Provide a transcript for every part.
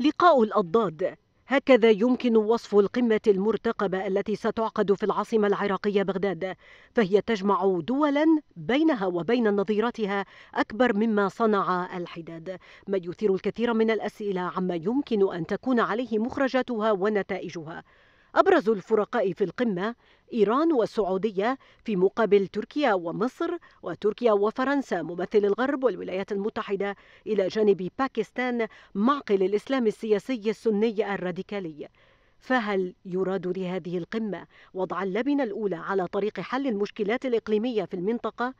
لقاء الأضداد هكذا يمكن وصف القمة المرتقبة التي ستعقد في العاصمة العراقية بغداد فهي تجمع دولا بينها وبين نظيرتها أكبر مما صنع الحداد ما يثير الكثير من الأسئلة عما يمكن أن تكون عليه مخرجاتها ونتائجها أبرز الفرقاء في القمة إيران والسعودية في مقابل تركيا ومصر وتركيا وفرنسا ممثل الغرب والولايات المتحدة إلى جانب باكستان معقل الإسلام السياسي السني الراديكالي فهل يراد لهذه القمة وضع اللبنة الأولى على طريق حل المشكلات الإقليمية في المنطقة؟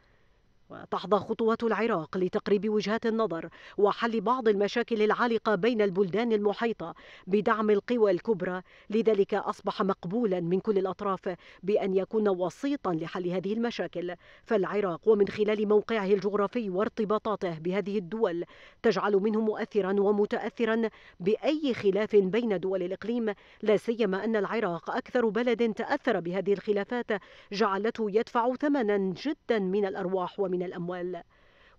وتحظى خطوات العراق لتقريب وجهات النظر وحل بعض المشاكل العالقة بين البلدان المحيطة بدعم القوى الكبرى لذلك أصبح مقبولا من كل الأطراف بأن يكون وسيطا لحل هذه المشاكل فالعراق ومن خلال موقعه الجغرافي وارتباطاته بهذه الدول تجعل منه مؤثرا ومتأثرا بأي خلاف بين دول الإقليم لا سيما أن العراق أكثر بلد تأثر بهذه الخلافات جعلته يدفع ثمنا جدا من الأرواح ومن من الأموال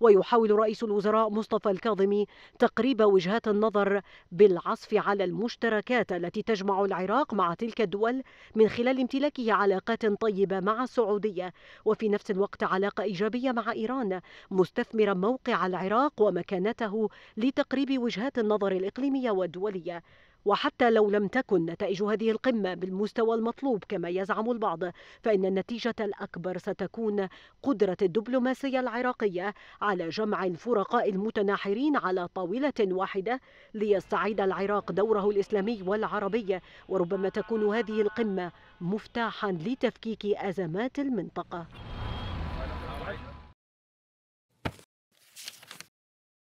ويحاول رئيس الوزراء مصطفى الكاظمي تقريب وجهات النظر بالعصف على المشتركات التي تجمع العراق مع تلك الدول من خلال امتلاكه علاقات طيبه مع السعوديه وفي نفس الوقت علاقه ايجابيه مع ايران مستثمرا موقع العراق ومكانته لتقريب وجهات النظر الاقليميه والدوليه وحتى لو لم تكن نتائج هذه القمة بالمستوى المطلوب كما يزعم البعض فإن النتيجة الأكبر ستكون قدرة الدبلوماسية العراقية على جمع الفرقاء المتناحرين على طاولة واحدة ليستعيد العراق دوره الإسلامي والعربي وربما تكون هذه القمة مفتاحا لتفكيك أزمات المنطقة